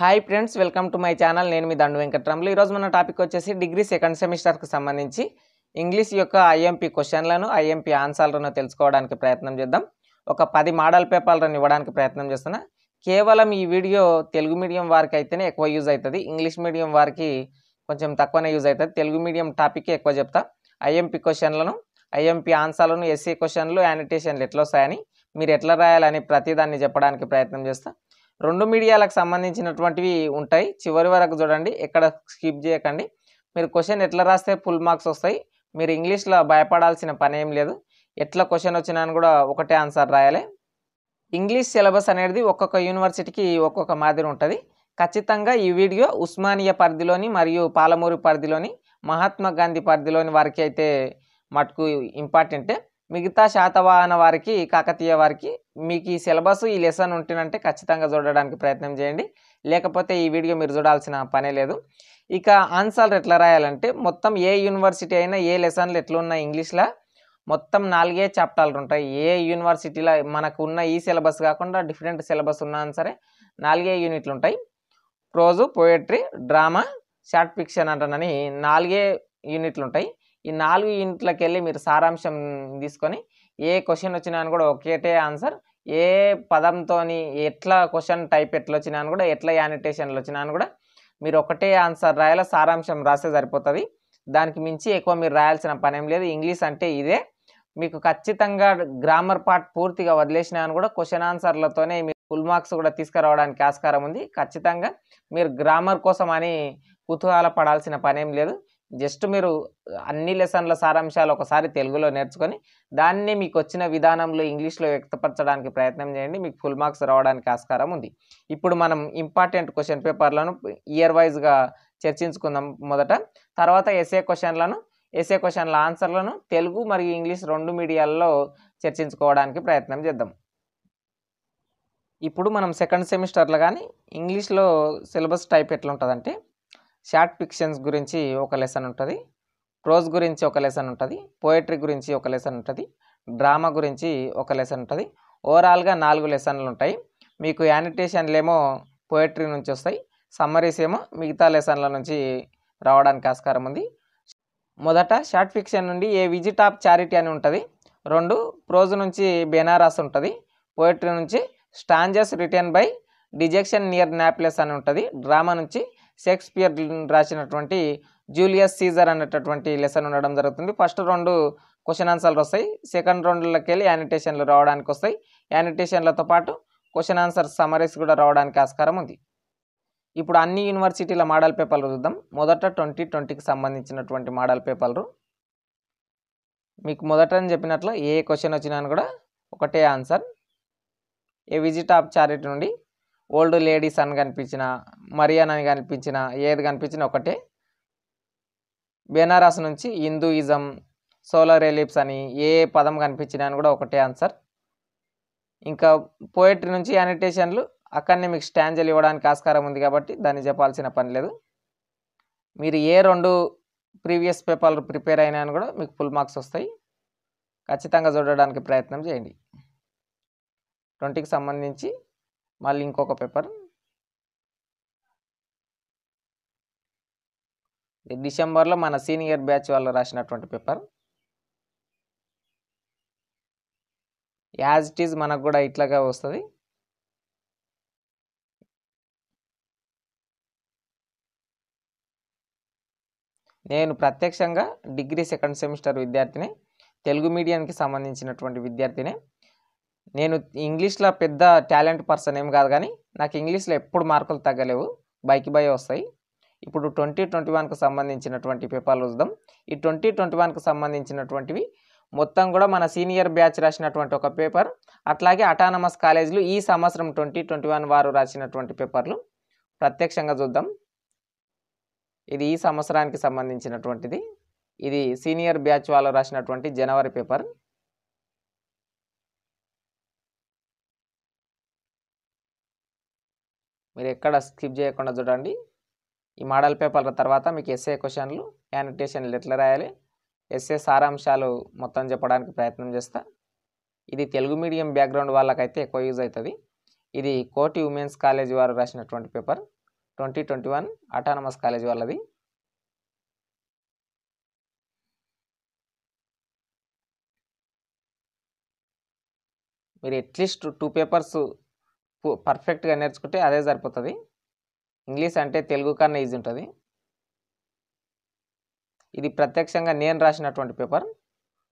hi friends welcome to my channel నేను మీ దండు వెంకట్రాములు ఈరోజు మన టాపిక్ వచ్చేసి డిగ్రీ సెకండ్ సెమిస్టర్కి సంబంధించి ఇంగ్లీష్ యొక్క ఐఎంపీ క్వశ్చన్లను ఐఎంపీ ఆన్సర్లను తెలుసుకోవడానికి ప్రయత్నం చేద్దాం ఒక పది మోడల్ పేపర్లను ఇవ్వడానికి ప్రయత్నం చేస్తున్నా కేవలం ఈ వీడియో తెలుగు మీడియం వారికి అయితేనే ఎక్కువ యూజ్ అవుతుంది ఇంగ్లీష్ మీడియం వారికి కొంచెం తక్కువనే యూజ్ అవుతుంది తెలుగు మీడియం టాపిక్ ఎక్కువ చెప్తా ఐఎంపీ క్వశ్చన్లను ఐఎంపీ ఆన్సర్లను ఎస్సీ క్వశ్చన్లు యానిటేషన్లు ఎట్లా వస్తాయని మీరు ఎట్లా రాయాలని ప్రతిదాన్ని చెప్పడానికి ప్రయత్నం చేస్తాను రెండు మీడియాలకు సంబంధించినటువంటివి ఉంటాయి చివరి వరకు చూడండి ఎక్కడ స్కిప్ చేయకండి మీరు క్వశ్చన్ ఎట్లా రాస్తే ఫుల్ మార్క్స్ వస్తాయి మీరు ఇంగ్లీష్లో భయపడాల్సిన పని ఏం లేదు ఎట్లా క్వశ్చన్ వచ్చినా అని కూడా ఒకటే ఆన్సర్ రాయాలి ఇంగ్లీష్ సిలబస్ అనేది ఒక్కొక్క యూనివర్సిటీకి ఒక్కొక్క మాదిరి ఉంటుంది ఖచ్చితంగా ఈ వీడియో ఉస్మానియా పరిధిలోని మరియు పాలమూరు పరిధిలోని మహాత్మా గాంధీ పరిధిలోని వారికి అయితే మటుకు ఇంపార్టెంటే మిగతా శాతవాహన వారికి కాకతీయ వారికి మీకు ఈ సిలబస్ ఈ లెసన్ ఉంటేనంటే ఖచ్చితంగా చూడడానికి ప్రయత్నం చేయండి లేకపోతే ఈ వీడియో మీరు చూడాల్సిన పనే లేదు ఇక ఆన్సర్లు ఎట్లా రాయాలంటే మొత్తం ఏ యూనివర్సిటీ అయినా ఏ లెసన్లు ఉన్నాయి ఇంగ్లీష్లో మొత్తం నాలుగే చాప్టర్లు ఉంటాయి ఏ యూనివర్సిటీలో మనకు ఉన్న ఈ సిలబస్ కాకుండా డిఫరెంట్ సిలబస్ ఉన్నా సరే నాలుగే యూనిట్లు ఉంటాయి prose poetry drama short fiction అంటానని నాలుగే యూనిట్లు ఉంటాయి ఈ నాలుగు ఇంట్లోకి వెళ్ళి మీరు సారాంశం తీసుకొని ఏ క్వశ్చన్ వచ్చినా అని కూడా ఒకటే ఆన్సర్ ఏ పదంతో ఎట్లా క్వశ్చన్ టైప్ ఎట్లా వచ్చినా కూడా ఎట్లా యానిటేషన్లు వచ్చినా కూడా మీరు ఒకటే ఆన్సర్ రాయాలా సారాంశం రాస్తే సరిపోతుంది దానికి మించి ఎక్కువ మీరు రాయాల్సిన పనేం లేదు ఇంగ్లీష్ అంటే ఇదే మీకు ఖచ్చితంగా గ్రామర్ పార్ట్ పూర్తిగా వదిలేసినా అని కూడా క్వశ్చన్ ఆన్సర్లతోనే మీరు ఫుల్ మార్క్స్ కూడా తీసుకురావడానికి ఆస్కారం ఉంది ఖచ్చితంగా మీరు గ్రామర్ కోసం అని కుతూహల పడాల్సిన పనేం లేదు జస్ట్ మీరు అన్ని లెసన్ల సారాంశాలు ఒకసారి తెలుగులో నేర్చుకొని దాన్ని మీకు వచ్చిన విధానంలో ఇంగ్లీష్లో వ్యక్తపరచడానికి ప్రయత్నం చేయండి మీకు ఫుల్ మార్క్స్ రావడానికి ఆస్కారం ఉంది ఇప్పుడు మనం ఇంపార్టెంట్ క్వశ్చన్ పేపర్లను ఇయర్ వైజ్గా చర్చించుకుందాం మొదట తర్వాత ఎస్ఏ క్వశ్చన్లను ఎస్ఏ క్వశ్చన్ల ఆన్సర్లను తెలుగు మరియు ఇంగ్లీష్ రెండు మీడియాల్లో చర్చించుకోవడానికి ప్రయత్నం చేద్దాం ఇప్పుడు మనం సెకండ్ సెమిస్టర్లో కానీ ఇంగ్లీష్లో సిలబస్ టైప్ ఎట్లా ఉంటుందంటే షార్ట్ ఫిక్షన్స్ గురించి ఒక లెసన్ ఉంటుంది ప్రోజ్ గురించి ఒక లెసన్ ఉంటుంది పోయట్రీ గురించి ఒక లెసన్ ఉంటుంది డ్రామా గురించి ఒక లెసన్ ఉంటుంది ఓవరాల్గా నాలుగు లెసన్లు ఉంటాయి మీకు యానిటేషన్లు ఏమో పోయిట్రీ నుంచి వస్తాయి సమ్మరీస్ ఏమో మిగతా లెసన్ల నుంచి రావడానికి ఆస్కారం ఉంది మొదట షార్ట్ ఫిక్షన్ నుండి ఏ విజిట్ ఆఫ్ చారిటీ అని ఉంటుంది రెండు ప్రోజ్ నుంచి బెనారస్ ఉంటుంది పోయిట్రీ నుంచి stanzas written by dejection near Naples అని ఉంటుంది డ్రామా నుంచి షేక్స్పియర్ రాసినటువంటి జూలియస్ సీజర్ అనేటటువంటి లెసన్ ఉండడం జరుగుతుంది ఫస్ట్ రెండు క్వశ్చన్ ఆన్సర్లు వస్తాయి సెకండ్ రౌండ్లోకి వెళ్ళి యానిటేషన్లు రావడానికి వస్తాయి యానిటేషన్లతో పాటు క్వశ్చన్ ఆన్సర్ సమరీస్ కూడా రావడానికి ఆస్కారం ఉంది ఇప్పుడు అన్ని యూనివర్సిటీల మోడల్ పేపర్లు చూద్దాం మొదట ట్వంటీ ట్వంటీకి సంబంధించినటువంటి మోడల్ పేపర్లు మీకు మొదట అని చెప్పినట్లు ఏ క్వశ్చన్ వచ్చినా కూడా ఒకటే answer a visit of charity నుండి ఓల్డ్ లేడీస్ అని కనిపించిన మరియన్ అని కనిపించిన ఏది కనిపించిన ఒకటే బెనారస్ నుంచి హిందూయిజం సోలర్ ఎలిప్స్ అని ఏ పదం కనిపించినా అని కూడా ఒకటే ఆన్సర్ ఇంకా పోయట్రీ నుంచి యానిటేషన్లు అక్కడనే మీకు స్టాంజలు ఇవ్వడానికి ఆస్కారం ఉంది కాబట్టి దాన్ని చెప్పాల్సిన పని లేదు మీరు ఏ రెండు ప్రీవియస్ పేపర్లు ప్రిపేర్ అయినా కూడా మీకు ఫుల్ మార్క్స్ వస్తాయి ఖచ్చితంగా చూడడానికి ప్రయత్నం చేయండి ట్వంటీకి సంబంధించి మళ్ళీ ఇంకొక పేపర్ డిసెంబర్లో మన సీనియర్ బ్యాచ్ వాళ్ళు రాసినటువంటి పేపర్ యాజ్ ఇట్ ఈజ్ మనకు కూడా ఇట్లాగా వస్తుంది నేను ప్రత్యక్షంగా డిగ్రీ సెకండ్ సెమిస్టర్ విద్యార్థిని తెలుగు మీడియానికి సంబంధించినటువంటి విద్యార్థినే నేను ఇంగ్లీష్లో పెద్ద టాలెంట్ పర్సన్ ఏం కాదు కానీ నాకు ఇంగ్లీష్లో ఎప్పుడు మార్కులు తగ్గలేవు బైకి బై వస్తాయి ఇప్పుడు ట్వంటీ ట్వంటీ వన్కు సంబంధించినటువంటి పేపర్లు చూద్దాం ఈ ట్వంటీ ట్వంటీ వన్కి సంబంధించినటువంటివి మొత్తం కూడా మన సీనియర్ బ్యాచ్ రాసినటువంటి ఒక పేపర్ అట్లాగే అటానమస్ కాలేజీలు ఈ సంవత్సరం ట్వంటీ ట్వంటీ వన్ వారు రాసినటువంటి పేపర్లు ప్రత్యక్షంగా చూద్దాం ఇది ఈ సంవత్సరానికి సంబంధించినటువంటిది ఇది సీనియర్ బ్యాచ్ వాళ్ళు రాసినటువంటి జనవరి పేపర్ మీరు ఎక్కడ స్కిప్ చేయకుండా చూడండి ఈ మోడల్ పేపర్ల తర్వాత మీకు ఎస్ఏ క్వశ్చన్లు యానిటేషన్లు లెటర్ రాయాలి ఎస్ఏ సారాంశాలు మొత్తం చెప్పడానికి ప్రయత్నం చేస్తా ఇది తెలుగు మీడియం బ్యాక్గ్రౌండ్ వాళ్ళకైతే ఎక్కువ యూజ్ అవుతుంది ఇది కోటి ఉమెన్స్ కాలేజ్ వారు రాసినటువంటి paper twenty twenty one autonomous college వాళ్ళది మీరు అట్లీస్ట్ టూ పేపర్స్ పర్ఫెక్ట్గా నేర్చుకుంటే అదే సరిపోతుంది ఇంగ్లీష్ అంటే తెలుగు కన్నా ఈజీ ఉంటుంది ఇది ప్రత్యక్షంగా నేను రాసినటువంటి పేపర్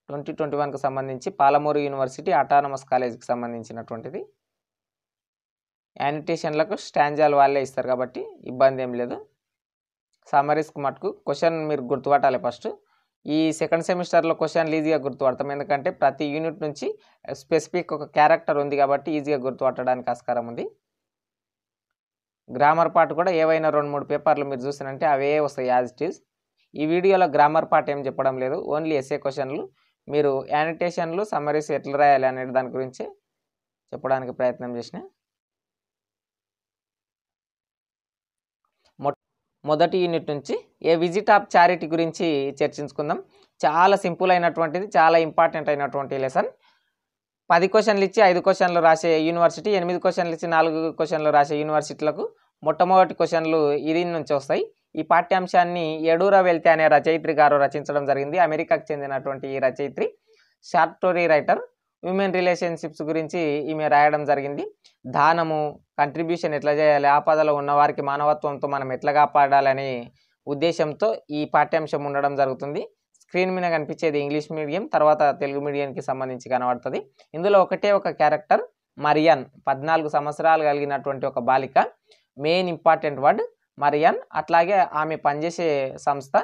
ట్వంటీ ట్వంటీ వన్కి సంబంధించి పాలమూరు యూనివర్సిటీ అటానమస్ కాలేజీకి సంబంధించినటువంటిది యానిటేషన్లకు స్టాంజాల్ వాళ్ళే ఇస్తారు కాబట్టి ఇబ్బంది ఏం లేదు సమరీస్కి మటుకు క్వశ్చన్ మీరు గుర్తుపట్టాలి ఫస్ట్ ఈ సెకండ్ సెమిస్టర్లో క్వశ్చన్లు ఈజీగా గుర్తుపడతాం ఎందుకంటే ప్రతి యూనిట్ నుంచి స్పెసిఫిక్ eh, ఒక క్యారెక్టర్ ఉంది కాబట్టి ఈజీగా గుర్తుపట్టడానికి ఆస్కారం ఉంది గ్రామర్ పార్ట్ కూడా ఏవైనా రెండు మూడు పేపర్లు మీరు చూసినంటే అవే వస్తాయి యాజ్ ఇట్ ఈజ్ ఈ వీడియోలో గ్రామర్ పార్ట్ ఏం చెప్పడం లేదు ఓన్లీ ఎస్ఏ క్వశ్చన్లు మీరు యానిటేషన్లు సమ్మరీస్ ఎట్లా రాయాలి అనే దాని గురించి చెప్పడానికి ప్రయత్నం చేసిన మొదటి యూనిట్ నుంచి ఏ విజిట్ ఆఫ్ చారిటీ గురించి చర్చించుకుందాం చాలా సింపుల్ అయినటువంటిది చాలా ఇంపార్టెంట్ అయినటువంటి లెసన్ పది క్వశ్చన్లు ఇచ్చి ఐదు క్వశ్చన్లు రాసే యూనివర్సిటీ ఎనిమిది క్వశ్చన్లు ఇచ్చి నాలుగు క్వశ్చన్లు రాసే యూనివర్సిటీలకు మొట్టమొదటి క్వశ్చన్లు ఇది నుంచి వస్తాయి ఈ పాఠ్యాంశాన్ని ఎడూర వెళ్తే అనే రచయిత్రి గారు రచించడం జరిగింది అమెరికాకు చెందినటువంటి ఈ రచయిత్రి short story writer human relationships గురించి ఈమె రాయడం జరిగింది దానము కంట్రిబ్యూషన్ ఎట్లా చేయాలి ఆపదలో ఉన్నవారికి మానవత్వంతో మనం ఎట్లా కాపాడాలని ఉద్దేశంతో ఈ పాఠ్యాంశం ఉండడం జరుగుతుంది స్క్రీన్ మీద కనిపించేది ఇంగ్లీష్ మీడియం తర్వాత తెలుగు మీడియంకి సంబంధించి కనబడుతుంది ఇందులో ఒకటే ఒక క్యారెక్టర్ మరియన్ పద్నాలుగు సంవత్సరాలు కలిగినటువంటి ఒక బాలిక మెయిన్ ఇంపార్టెంట్ వర్డ్ మరియన్ అట్లాగే ఆమె పనిచేసే సంస్థ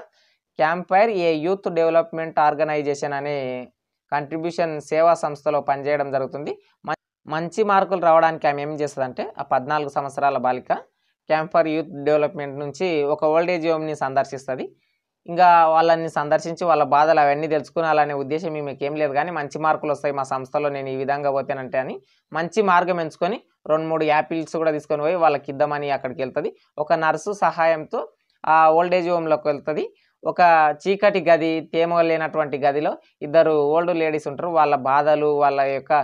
campfire a youth development organization అనే కంట్రిబ్యూషన్ సేవా సంస్థలో పనిచేయడం జరుగుతుంది మంచి మార్కులు రావడానికి ఆమె ఏం చేస్తుందంటే ఆ పద్నాలుగు సంవత్సరాల బాలిక క్యాంప్ ఫర్ యూత్ డెవలప్మెంట్ నుంచి ఒక ఓల్డేజ్ హోమ్ని సందర్శిస్తుంది ఇంకా వాళ్ళని సందర్శించి వాళ్ళ బాధలు అవన్నీ తెలుసుకునాలనే ఉద్దేశం మీకు ఏం లేదు కానీ మంచి మార్కులు వస్తాయి మా సంస్థలో నేను ఈ విధంగా పోతానంటే అని మంచి మార్గం ఎంచుకొని రెండు మూడు యాపిల్స్ కూడా తీసుకొని పోయి వాళ్ళకి ఇద్దామని అక్కడికి వెళ్తుంది ఒక నర్సు సహాయంతో ఆ ఓల్డేజ్ హోమ్లోకి వెళ్తుంది ఒక చీకటి గది తేమ లేనటువంటి గదిలో ఇద్దరు ఓల్డ్ లేడీస్ ఉంటారు వాళ్ళ బాధలు వాళ్ళ యొక్క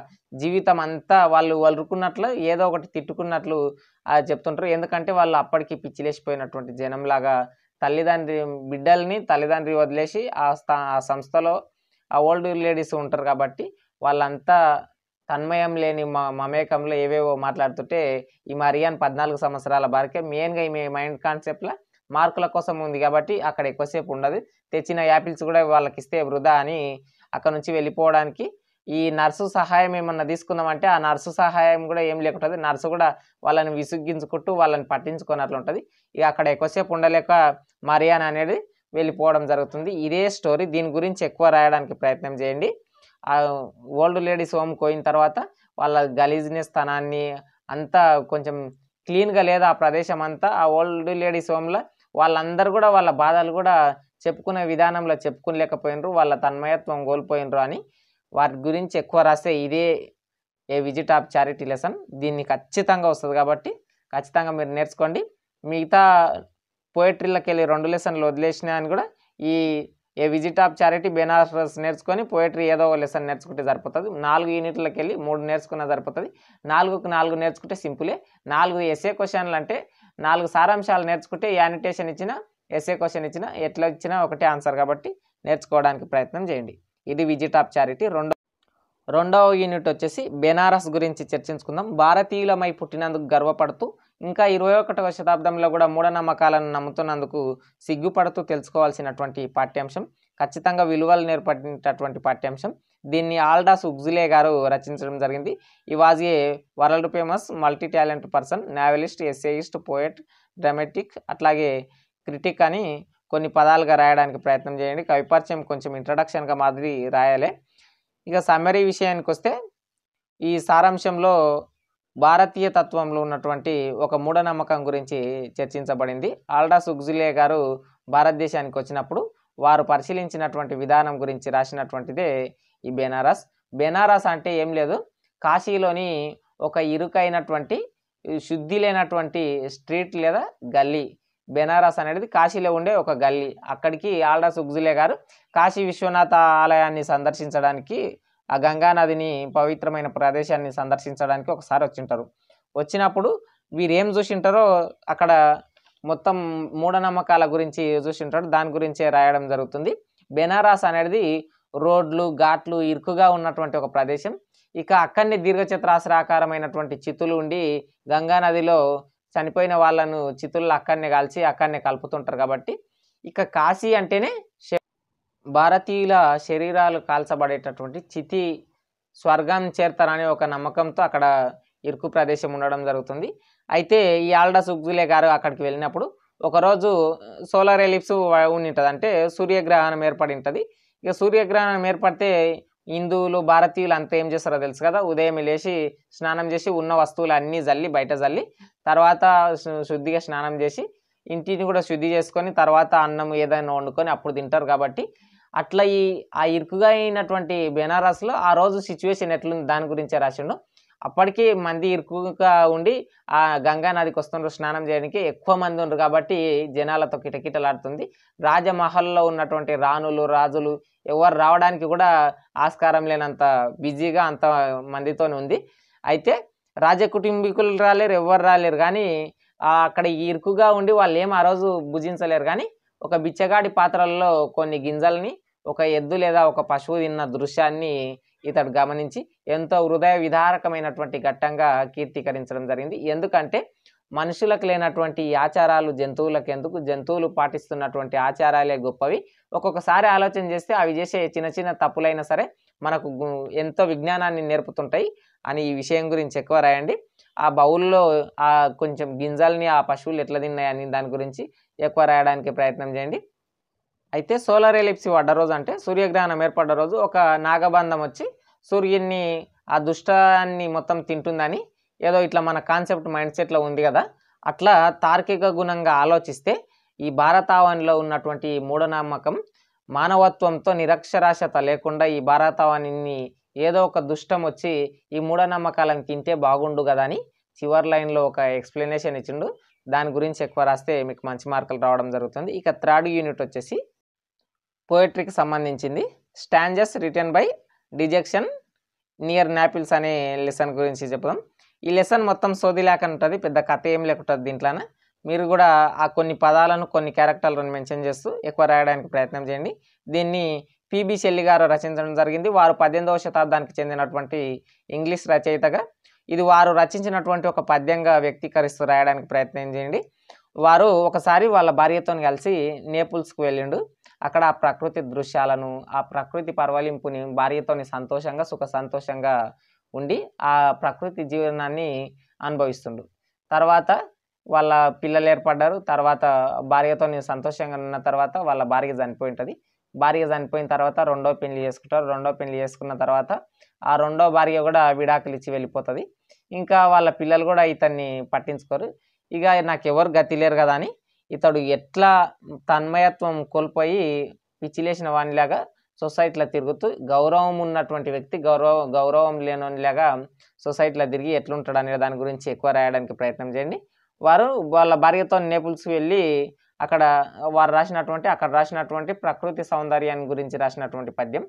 జీవితం అంతా వాళ్ళు వలుకున్నట్లు ఏదో ఒకటి తిట్టుకున్నట్లు చెప్తుంటారు ఎందుకంటే వాళ్ళు అప్పటికి పిచ్చిలేసిపోయినటువంటి జనంలాగా తల్లిదండ్రి బిడ్డల్ని తల్లిదండ్రి వదిలేసి ఆ ఆ సంస్థలో ఆ ఓల్డ్ లేడీస్ ఉంటారు కాబట్టి వాళ్ళంతా తన్మయం లేని మమేకంలో ఏవేవో మాట్లాడుతుంటే ఈ మరియాన్ పద్నాలుగు సంవత్సరాల బారికే మెయిన్గా మీ మైండ్ కాన్సెప్ట్లో మార్కుల కోసం ఉంది కాబట్టి అక్కడ ఎక్కువసేపు ఉండదు తెచ్చిన యాపిల్స్ కూడా వాళ్ళకి ఇస్తే వృధా అని అక్కడ నుంచి వెళ్ళిపోవడానికి ఈ నర్సు సహాయం ఏమన్నా తీసుకుందామంటే ఆ నర్సు సహాయం కూడా ఏం లేకుంటుంది నర్సు కూడా వాళ్ళని విసుగించుకుంటూ వాళ్ళని పట్టించుకున్నట్లు ఉంటుంది ఇక అక్కడ ఎక్కువసేపు ఉండలేక మరియాన అనేది వెళ్ళిపోవడం జరుగుతుంది ఇదే స్టోరీ దీని గురించి ఎక్కువ రాయడానికి ప్రయత్నం చేయండి ఆ ఓల్డ్ లేడీస్ హోమ్ పోయిన తర్వాత వాళ్ళ గలీజ్నెస్ స్థానాన్ని అంతా కొంచెం క్లీన్గా లేదు ఆ ప్రదేశం అంతా ఆ ఓల్డ్ లేడీస్ హోమ్లో వాళ్ళందరూ కూడా వాళ్ళ బాధలు కూడా చెప్పుకునే విధానంలో చెప్పుకోలేకపోయినరు వాళ్ళ తన్మయత్వం కోల్పోయినరు అని వారి గురించి ఎక్కువ రాస్తే ఇదే a visit of charity lesson దీన్ని ఖచ్చితంగా వస్తుంది కాబట్టి ఖచ్చితంగా మీరు నేర్చుకోండి మిగతా పోయిట్రీలకు వెళ్ళి రెండు లెసన్లు వదిలేసినా అని కూడా ఈ a visit of charity Benaras నేర్చుకొని పోయిటరీ ఏదో ఒక లెసన్ నేర్చుకుంటే సరిపోతుంది నాలుగు యూనిట్లకు వెళ్ళి మూడు నేర్చుకున్నా సరిపోతుంది నాలుగుకు నాలుగు నేర్చుకుంటే సింపులే నాలుగు ఎస్ఏ క్వశ్చన్లు అంటే నాలుగు సారాంశాలు నేర్చుకుంటే యానిటేషన్ ఇచ్చిన ఎస్ఏ క్వశ్చన్ ఇచ్చిన ఎట్లా ఇచ్చినా ఒకటే ఆన్సర్ కాబట్టి నేర్చుకోవడానికి ప్రయత్నం చేయండి ఇది విజిట్ ఆఫ్ చారిటీ రెండో రెండవ యూనిట్ వచ్చేసి బెనారస్ గురించి చర్చించుకుందాం భారతీయులమై పుట్టినందుకు గర్వపడుతూ ఇంకా ఇరవై ఒకటవ శతాబ్దంలో కూడా మూఢనమ్మకాలను నమ్ముతున్నందుకు సిగ్గుపడుతూ తెలుసుకోవాల్సినటువంటి పాఠ్యాంశం ఖచ్చితంగా విలువలు నేర్పడినటువంటి పాఠ్యాంశం దీన్ని ఆల్డా సుగ్జులే గారు రచించడం జరిగింది ఈ was a world famous multi talent person novelist essayist poet dramatic అట్లాగే క్రిటిక్ అని కొన్ని పదాలుగా రాయడానికి ప్రయత్నం చేయండి కవిపరిచయం కొంచెం ఇంట్రడక్షన్గా మాదిరి రాయాలి ఇక సమ్మరీ విషయానికి వస్తే ఈ సారాంశంలో భారతీయ తత్వంలో ఉన్నటువంటి ఒక మూఢనమ్మకం గురించి చర్చించబడింది ఆల్డా సుగ్జులే గారు భారతదేశానికి వచ్చినప్పుడు వారు పరిశీలించినటువంటి విధానం గురించి రాసినటువంటిదే ఈ బెనారస్ బెనారస్ అంటే ఏం లేదు కాశీలోని ఒక ఇరుకైనటువంటి శుద్ధి లేనటువంటి స్ట్రీట్ లేదా గల్లీ బెనారస్ అనేది కాశీలో ఉండే ఒక గల్లీ అక్కడికి ఆల్డా సుగ్జులే గారు కాశీ విశ్వనాథ ఆలయాన్ని సందర్శించడానికి ఆ గంగానదిని పవిత్రమైన ప్రదేశాన్ని సందర్శించడానికి ఒకసారి వచ్చింటారు వచ్చినప్పుడు వీరు ఏం చూసింటారో అక్కడ మొత్తం మూఢనమ్మకాల గురించి చూసింటారు దాని గురించే రాయడం జరుగుతుంది బెనారస్ అనేది రోడ్లు ఘాట్లు ఇరుకుగా ఉన్నటువంటి ఒక ప్రదేశం ఇక అక్కడనే దీర్ఘచతురాశ్రాకారమైనటువంటి చితులు ఉండి గంగా నదిలో చనిపోయిన వాళ్ళను చితులు అక్కడనే కాల్చి అక్కడనే కలుపుతుంటారు కాబట్టి ఇక కాశీ అంటేనే భారతీయుల శరీరాలు కాల్చబడేటటువంటి చితి స్వర్గం చేరతారనే ఒక నమ్మకంతో అక్కడ ఇరుకు ప్రదేశం ఉండడం జరుగుతుంది అయితే ఈ ఆల్డా సుగ్గులే గారు అక్కడికి వెళ్ళినప్పుడు ఒకరోజు సోలార్ ఎలిప్స్ ఉండి ఉంటుంది అంటే సూర్యగ్రహణం ఏర్పడి ఉంటుంది ఇక సూర్యగ్రహణం ఏర్పడితే హిందువులు భారతీయులు అంతా ఏం చేస్తారో తెలుసు కదా ఉదయం లేచి స్నానం చేసి ఉన్న వస్తువులు అన్నీ జల్లి బయట జల్లి తర్వాత శుద్ధిగా స్నానం చేసి ఇంటిని కూడా శుద్ధి చేసుకొని తర్వాత అన్నం ఏదైనా వండుకొని అప్పుడు తింటారు కాబట్టి అట్లా ఈ ఆ ఇరుకుగా అయినటువంటి బెనారస్లో ఆ రోజు సిచ్యువేషన్ ఎట్లుంది దాని గురించే రాసిండు అప్పటికీ మంది ఇరుకుగా ఉండి ఆ గంగా నదికి వస్తుండ్రు స్నానం చేయడానికి ఎక్కువ మంది ఉండరు కాబట్టి జనాలతో కిటకిటలాడుతుంది రాజమహల్లో ఉన్నటువంటి రాణులు రాజులు ఎవరు రావడానికి కూడా ఆస్కారం లేనంత బిజీగా అంత మందితోనే ఉంది అయితే రాజ కుటుంబీకులు రాలేరు ఎవరు రాలేరు కానీ అక్కడ ఇరుకుగా ఉండి వాళ్ళు ఏం ఆ రోజు భుజించలేరు కానీ ఒక బిచ్చగాడి పాత్రల్లో కొన్ని గింజల్ని ఒక ఎద్దు లేదా ఒక పశువు తిన్న దృశ్యాన్ని ఇతడు గమనించి ఎంతో హృదయ విధారకమైనటువంటి ఘట్టంగా కీర్తీకరించడం జరిగింది ఎందుకంటే మనుషులకు లేనటువంటి ఆచారాలు జంతువులకు ఎందుకు జంతువులు పాటిస్తున్నటువంటి ఆచారాలే గొప్పవి ఒక్కొక్కసారి ఆలోచన చేస్తే అవి చేసే చిన్న చిన్న తప్పులైనా సరే మనకు ఎంతో విజ్ఞానాన్ని నేర్పుతుంటాయి అని ఈ విషయం గురించి ఎక్కువ రాయండి ఆ బౌల్లో ఆ కొంచెం గింజల్ని ఆ పశువులు ఎట్లా తిన్నాయని దాని గురించి ఎక్కువ రాయడానికి ప్రయత్నం చేయండి అయితే సోలార్ ఎలిప్సి పడ్డ రోజు అంటే సూర్యగ్రహణం ఏర్పడ్డ రోజు ఒక నాగబంధం వచ్చి సూర్యుని ఆ దుష్టాన్ని మొత్తం తింటుందని ఏదో ఇట్లా మన కాన్సెప్ట్ మైండ్ సెట్లో ఉంది కదా అట్లా తార్కిక గుణంగా ఆలోచిస్తే ఈ భారతావనిలో ఉన్నటువంటి మూఢనమ్మకం మానవత్వంతో నిరక్షరాస్యత లేకుండా ఈ భారతావనిని ఏదో ఒక దుష్టం వచ్చి ఈ మూఢనమ్మకాలను తింటే బాగుండు కదా అని చివరి లైన్లో ఒక ఎక్స్ప్లెనేషన్ ఇచ్చిండు దాని గురించి ఎక్కువ రాస్తే మీకు మంచి మార్కులు రావడం జరుగుతుంది ఇక థర్డ్ యూనిట్ వచ్చేసి పోయట్రీకి సంబంధించింది stanzas written by dejection near Naples అనే లెసన్ గురించి చెప్దాం ఈ లెసన్ మొత్తం సోది లేక ఉంటుంది పెద్ద కథ ఏం లేకుంటుంది దీంట్లోనే మీరు కూడా ఆ కొన్ని పదాలను కొన్ని క్యారెక్టర్లను మెన్షన్ చేస్తూ ఎక్కువ రాయడానికి ప్రయత్నం చేయండి దీన్ని పిబి శెల్లి గారు రచించడం జరిగింది వారు పద్దెనిమిదవ శతాబ్దానికి చెందినటువంటి ఇంగ్లీష్ రచయితగా ఇది వారు రచించినటువంటి ఒక పద్యంగా వ్యక్తీకరిస్తూ రాయడానికి ప్రయత్నం చేయండి వారు ఒకసారి వాళ్ళ భార్యతో కలిసి నేపుల్స్కు వెళ్ళిండు అక్కడ ఆ ప్రకృతి దృశ్యాలను ఆ ప్రకృతి పర్వలింపుని భార్యతోని సంతోషంగా సుఖ సంతోషంగా ఉండి ఆ ప్రకృతి జీవనాన్ని అనుభవిస్తుండు తర్వాత వాళ్ళ పిల్లలు ఏర్పడ్డారు తర్వాత భార్యతో సంతోషంగా ఉన్న తర్వాత వాళ్ళ భార్య చనిపోయి ఉంటుంది భార్య చనిపోయిన తర్వాత రెండో పెళ్లి చేసుకుంటారు రెండో పెళ్లి చేసుకున్న తర్వాత ఆ రెండో భార్య కూడా విడాకులు ఇచ్చి వెళ్ళిపోతుంది ఇంకా వాళ్ళ పిల్లలు కూడా ఇతన్ని పట్టించుకోరు ఇక నాకు ఎవరు గతి లేరు కదా అని ఇతడు ఎట్లా తన్మయత్వం కోల్పోయి పిచ్చిలేసిన వానిలాగా సొసైటీలో తిరుగుతూ గౌరవం ఉన్నటువంటి వ్యక్తి గౌరవ గౌరవం లేనిలాగా సొసైటీలో తిరిగి ఎట్లుంటాడు అనే దాని గురించి ఎక్కువ రాయడానికి ప్రయత్నం చేయండి వారు వాళ్ళ భార్యతో నేపుల్స్కి వెళ్ళి అక్కడ వారు రాసినటువంటి అక్కడ రాసినటువంటి ప్రకృతి సౌందర్యాన్ని గురించి రాసినటువంటి పద్యం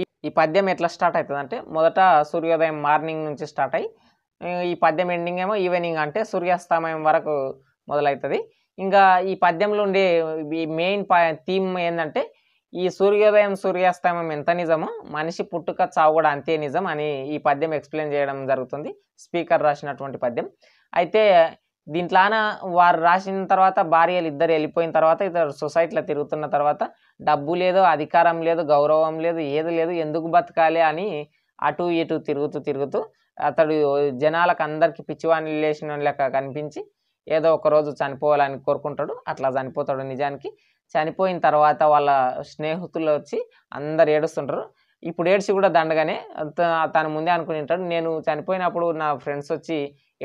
ఈ ఈ పద్యం ఎట్లా స్టార్ట్ అవుతుందంటే మొదట సూర్యోదయం మార్నింగ్ నుంచి స్టార్ట్ అయ్యి ఈ పద్యం ఎండింగ్ ఏమో ఈవినింగ్ అంటే సూర్యాస్తమయం వరకు మొదలవుతుంది ఇంకా ఈ పద్యంలో ఉండే మెయిన్ థీమ్ ఏంటంటే ఈ సూర్యోదయం సూర్యాస్తమయం ఎంత నిజమో మనిషి పుట్టుక చావు కూడా అంతే నిజం అని ఈ పద్యం ఎక్స్ప్లెయిన్ చేయడం జరుగుతుంది స్పీకర్ రాసినటువంటి పద్యం అయితే దీంట్లాన వారు రాసిన తర్వాత భార్యలు ఇద్దరు వెళ్ళిపోయిన తర్వాత ఇద్దరు సొసైటీలో తిరుగుతున్న తర్వాత డబ్బు లేదు అధికారం లేదు గౌరవం లేదు ఏది లేదు ఎందుకు బతకాలి అని అటు ఇటు తిరుగుతూ తిరుగుతూ అతడు జనాలకు అందరికీ పిచ్చివాణి లేచిన లెక్క కనిపించి ఏదో ఒక రోజు చనిపోవాలని కోరుకుంటాడు అట్లా చనిపోతాడు నిజానికి చనిపోయిన తర్వాత వాళ్ళ స్నేహితులు వచ్చి అందరు ఏడుస్తుంటారు ఇప్పుడు ఏడ్చి కూడా దండగానే తను ముందే అనుకుని ఉంటాడు నేను చనిపోయినప్పుడు నా ఫ్రెండ్స్ వచ్చి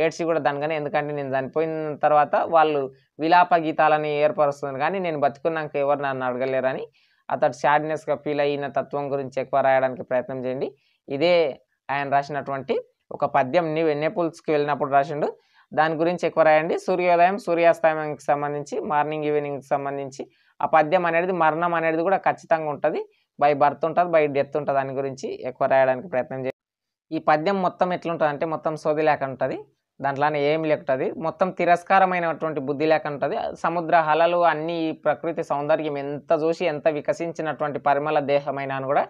ఏడ్చి కూడా దండగానే ఎందుకంటే నేను చనిపోయిన తర్వాత వాళ్ళు విలాప గీతాలని ఏర్పరుస్తుంది కానీ నేను బతుకున్నాక ఎవరు నన్ను అడగలేరని అతడు సాడ్నెస్గా ఫీల్ అయిన తత్వం గురించి ఎక్కువ రాయడానికి ప్రయత్నం చేయండి ఇదే ఆయన రాసినటువంటి ఒక పద్యం నీవు ఎన్నేపుల్స్కి వెళ్ళినప్పుడు రాసిండు దాని గురించి ఎక్కువ రాయండి సూర్యోదయం సూర్యాస్తమయానికి సంబంధించి మార్నింగ్ ఈవినింగ్కి సంబంధించి ఆ పద్యం అనేది మరణం అనేది కూడా ఖచ్చితంగా ఉంటుంది బై బర్త్ ఉంటుంది బై డెత్ ఉంటుంది దాని గురించి ఎక్కువ రాయడానికి ప్రయత్నం చేయండి ఈ పద్యం మొత్తం ఎట్లుంటుంది అంటే మొత్తం సోది లేక ఉంటుంది దాంట్లోనే ఏం లేకుంటుంది మొత్తం తిరస్కారమైనటువంటి బుద్ధి లేక ఉంటుంది సముద్ర హలలు అన్ని ప్రకృతి సౌందర్యం ఎంత చూసి ఎంత వికసించినటువంటి పరిమళ దేహమైనా కూడా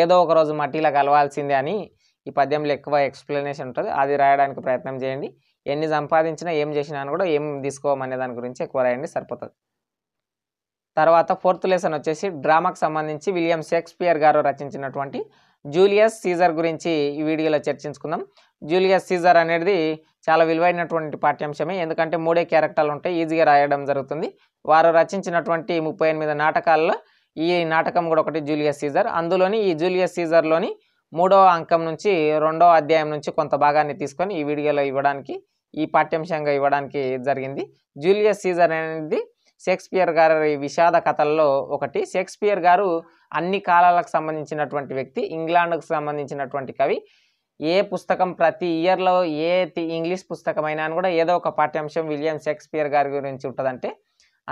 ఏదో ఒక రోజు మట్టిలా కలవాల్సిందే అని ఈ పద్యంలో ఎక్కువ ఎక్స్ప్లెనేషన్ ఉంటుంది అది రాయడానికి ప్రయత్నం చేయండి ఎన్ని సంపాదించినా ఏం చేసినా అని కూడా ఏం తీసుకోమనే దాని గురించి ఎక్కువ రాయండి సరిపోతుంది తర్వాత ఫోర్త్ లెసన్ వచ్చేసి డ్రామాకు సంబంధించి విలియం షేక్స్పియర్ గారు రచించినటువంటి జూలియస్ సీజర్ గురించి ఈ వీడియోలో చర్చించుకుందాం జూలియస్ సీజర్ అనేది చాలా విలువైనటువంటి పాఠ్యాంశమే ఎందుకంటే మూడే క్యారెక్టర్లు ఉంటాయి ఈజీగా రాయడం జరుగుతుంది వారు రచించినటువంటి ముప్పై ఎనిమిది నాటకాల్లో ఈ నాటకం కూడా ఒకటి జూలియస్ సీజర్ అందులోని ఈ జూలియస్ సీజర్లోని మూడో అంకం నుంచి రెండో అధ్యాయం నుంచి కొంత భాగాన్ని తీసుకొని ఈ వీడియోలో ఇవ్వడానికి ఈ పాఠ్యాంశంగా ఇవ్వడానికి జరిగింది జూలియస్ సీజర్ అనేది షేక్స్పియర్ గారి విషాద కథల్లో ఒకటి షేక్స్పియర్ గారు అన్ని కాలాలకు సంబంధించినటువంటి వ్యక్తి ఇంగ్లాండ్కు సంబంధించినటువంటి కవి ఏ పుస్తకం ప్రతి ఇయర్లో ఏ ఇంగ్లీష్ పుస్తకమైనా కూడా ఏదో ఒక పాఠ్యాంశం విలియం షేక్స్పియర్ గారి గురించి ఉంటుందంటే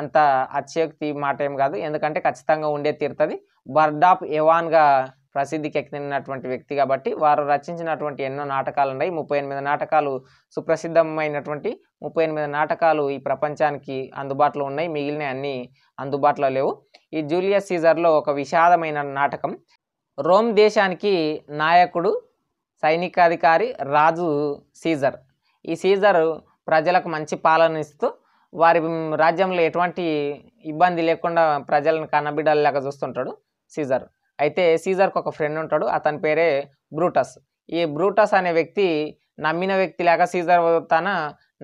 అంత అత్యక్తి మాట ఏం కాదు ఎందుకంటే ఖచ్చితంగా ఉండే తీరుతుంది బర్డ్ ఆఫ్ ఎవాన్గా ప్రసిద్ధికి ఎక్కినటువంటి వ్యక్తి కాబట్టి వారు రచించినటువంటి ఎన్నో నాటకాలు ఉన్నాయి ముప్పై ఎనిమిది నాటకాలు సుప్రసిద్ధమైనటువంటి ముప్పై ఎనిమిది నాటకాలు ఈ ప్రపంచానికి అందుబాటులో ఉన్నాయి మిగిలిన అన్ని అందుబాటులో లేవు ఈ జూలియస్ సీజర్లో ఒక విషాదమైన నాటకం రోమ్ దేశానికి నాయకుడు సైనికాధికారి రాజు సీజర్ ఈ సీజర్ ప్రజలకు మంచి పాలన ఇస్తూ వారి రాజ్యంలో ఎటువంటి ఇబ్బంది లేకుండా ప్రజలను లేక చూస్తుంటాడు సీజర్ అయితే సీజర్కి ఒక ఫ్రెండ్ ఉంటాడు అతని పేరే బ్రూటస్ ఈ బ్రూటస్ అనే వ్యక్తి నమ్మిన వ్యక్తి లేక సీజర్ తన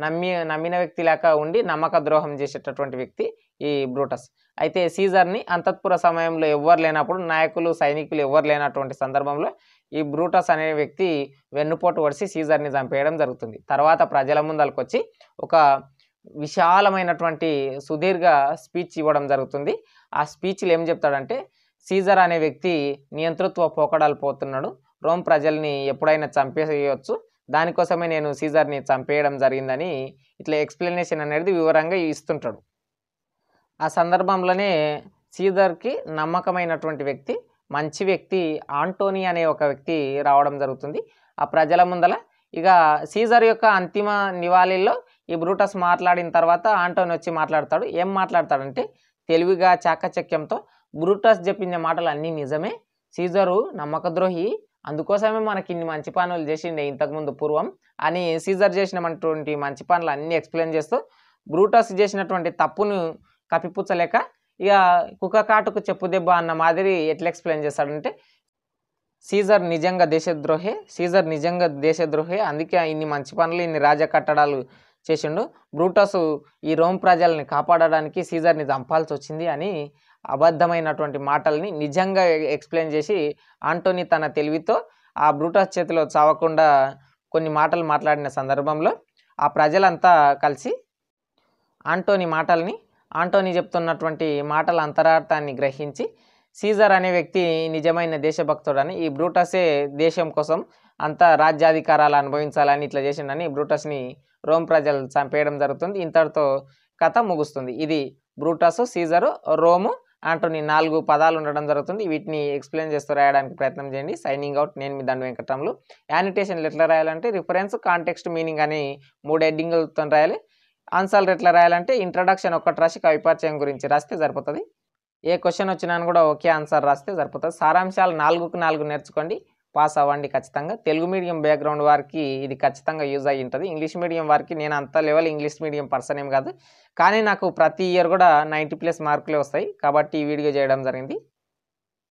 నమ్మి నమ్మిన వ్యక్తి లేక ఉండి నమ్మక ద్రోహం చేసేటటువంటి వ్యక్తి ఈ బ్రూటస్ అయితే సీజర్ని అంతఃపుర సమయంలో ఎవ్వరు లేనప్పుడు నాయకులు సైనికులు ఎవ్వరు లేనటువంటి సందర్భంలో ఈ బ్రూటస్ అనే వ్యక్తి వెన్నుపోటు వడిసి సీజర్ని చంపేయడం జరుగుతుంది తర్వాత ప్రజల ముందలకొచ్చి ఒక విశాలమైనటువంటి సుదీర్ఘ స్పీచ్ ఇవ్వడం జరుగుతుంది ఆ స్పీచ్లు ఏం చెప్తాడంటే సీజర్ అనే వ్యక్తి నియంతృత్వ పోకడాలు పోతున్నాడు రోమ్ ప్రజల్ని ఎప్పుడైనా చంపేయచ్చు దానికోసమే నేను సీజర్ని చంపేయడం జరిగిందని ఇట్లా ఎక్స్ప్లెనేషన్ అనేది వివరంగా ఇస్తుంటాడు ఆ సందర్భంలోనే సీజర్కి నమ్మకమైనటువంటి వ్యక్తి మంచి వ్యక్తి ఆంటోనీ అనే ఒక వ్యక్తి రావడం జరుగుతుంది ఆ ప్రజల ముందల ఇక సీజర్ యొక్క అంతిమ నివాళిలో ఈ బ్రూటస్ మాట్లాడిన తర్వాత ఆంటోనీ వచ్చి మాట్లాడతాడు ఏం మాట్లాడతాడంటే తెలివిగా చాకచక్యంతో బ్రూటస్ చెప్పిన మాటలు అన్నీ నిజమే సీజరు నమ్మకద్రోహి అందుకోసమే మనకి ఇన్ని మంచి పనులు చేసిండే ఇంతకుముందు పూర్వం అని సీజర్ చేసినటువంటి మంచి పనులు అన్నీ ఎక్స్ప్లెయిన్ చేస్తూ బ్రూటస్ చేసినటువంటి తప్పును కప్పిపుచ్చలేక ఇక కుక్క కాటుకు చెప్పు దెబ్బ అన్న మాదిరి ఎట్లా ఎక్స్ప్లెయిన్ చేస్తాడంటే సీజర్ నిజంగా దేశద్రోహే సీజర్ నిజంగా దేశద్రోహే అందుకే ఇన్ని మంచి పనులు ఇన్ని రాజ కట్టడాలు చేసిండు బ్రూటస్ ఈ రోమ్ ప్రజల్ని కాపాడడానికి సీజర్ని చంపాల్సి వచ్చింది అని అబద్ధమైనటువంటి మాటల్ని నిజంగా ఎక్స్ప్లెయిన్ చేసి ఆంటోనీ తన తెలివితో ఆ బ్రూటాస్ చేతిలో చావకుండా కొన్ని మాటలు మాట్లాడిన సందర్భంలో ఆ ప్రజలంతా కలిసి ఆంటోనీ మాటల్ని ఆంటోనీ చెప్తున్నటువంటి మాటల అంతరార్థాన్ని గ్రహించి సీజర్ అనే వ్యక్తి నిజమైన దేశభక్తుడని ఈ బ్రూటసే దేశం కోసం అంత రాజ్యాధికారాలు అనుభవించాలని ఇట్లా చేసిండని బ్రూటస్ని రోమ్ ప్రజలు చంపేయడం జరుగుతుంది ఇంతటితో కథ ముగుస్తుంది ఇది బ్రూటస్ సీజరు రోము అంటూ నాలుగు పదాలు ఉండడం జరుగుతుంది వీటిని ఎక్స్ప్లెయిన్ చేస్తూ రాయడానికి ప్రయత్నం చేయండి సైనింగ్ అవుట్ నేను మీ దాని వెంకటరాములు యానిటేషన్లు ఎట్లా రాయాలంటే రిఫరెన్స్ కాంటెక్స్ట్ మీనింగ్ అని మూడు హెడ్డింగ్లతో రాయాలి ఆన్సర్లు ఎట్లా రాయాలంటే ఇంట్రడక్షన్ ఒకటి రాసి కవిపరిచయం గురించి రాస్తే సరిపోతుంది ఏ క్వశ్చన్ వచ్చినా కూడా ఒకే ఆన్సర్ రాస్తే సరిపోతుంది సారాంశాలు నాలుగుకు నాలుగు నేర్చుకోండి పాస్ అవ్వండి ఖచ్చితంగా తెలుగు మీడియం బ్యాక్గ్రౌండ్ వారికి ఇది ఖచ్చితంగా యూజ్ అయ్యి ఉంటుంది ఇంగ్లీష్ మీడియం వారికి నేను అంత లెవెల్ ఇంగ్లీష్ మీడియం పర్సన్ ఏం కాదు కానీ నాకు ప్రతి ఇయర్ కూడా నైంటీ ప్లస్ మార్కులే వస్తాయి కాబట్టి ఈ వీడియో చేయడం జరిగింది